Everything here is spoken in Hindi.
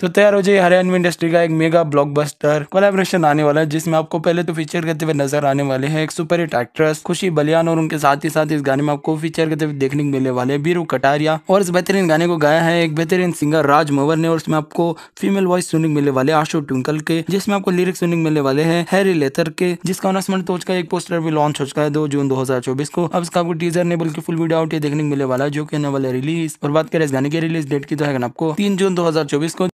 तो तैयार हो जाइए हरियाणवी इंडस्ट्री का एक मेगा ब्लॉकबस्टर कोलैबोरेशन आने वाला है जिसमें आपको पहले तो फीचर करते हुए नजर आने वाले हैं एक सुपर हिट एक्ट्रेस खुशी बलियान और उनके साथ ही साथ इस गाने में आपको फीचर करते हुए देखने को मिलने वाले बीरू कटारिया और इस बेहतरीन गाने को गाया है एक बेहतरीन सिंगर राज मोवर ने और इसमें आपको फीमेल वॉइस सुनने को मिलने वाले आशो ट्विंकल के जिसमें आपको लिरिक्स सुनने को मिलने वाले हैं हैरी लेथर के जिसका अनाउंसमेंट तो उसका एक पोस्टर भी लॉन्च हो चुका है दो जून दो को अब इसका आपको टीजर ने बल्कि फुल वीडियो आउट देखने को मिलने वाला है जो कि होने वाले रिलीज और बात करें इस गाने की रिलीज डेट की तो है आपको तीन जून दो को